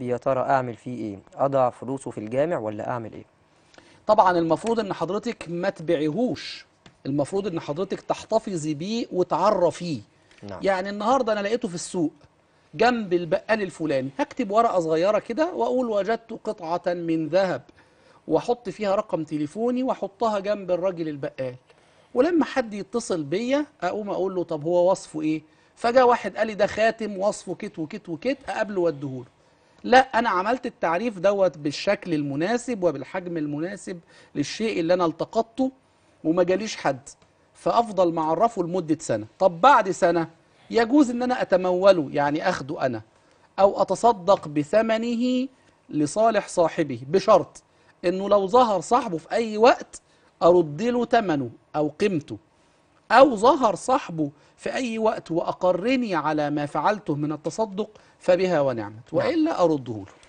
يا ترى اعمل فيه ايه اضع فلوسه في الجامع ولا اعمل ايه طبعا المفروض ان حضرتك ما تبيعيهوش المفروض ان حضرتك تحتفظي بيه وتعرفيه نعم. يعني النهارده انا لقيته في السوق جنب البقال الفلاني هكتب ورقه صغيره كده واقول وجدت قطعه من ذهب واحط فيها رقم تليفوني واحطها جنب الراجل البقال ولما حد يتصل بيا اقوم اقول له طب هو وصفه ايه فجاء واحد قال لي ده خاتم وصفه كت وكت وكت اقابله واديهوله لا انا عملت التعريف دوت بالشكل المناسب وبالحجم المناسب للشيء اللي انا التقطته وما جاليش حد فافضل ما اعرفه لمده سنه طب بعد سنه يجوز ان انا اتموله يعني اخده انا او اتصدق بثمنه لصالح صاحبه بشرط انه لو ظهر صاحبه في اي وقت ارد له ثمنه او قيمته أو ظهر صاحبه في أي وقت وأقرني على ما فعلته من التصدق فبها ونعمت نعم. وإلا أرده له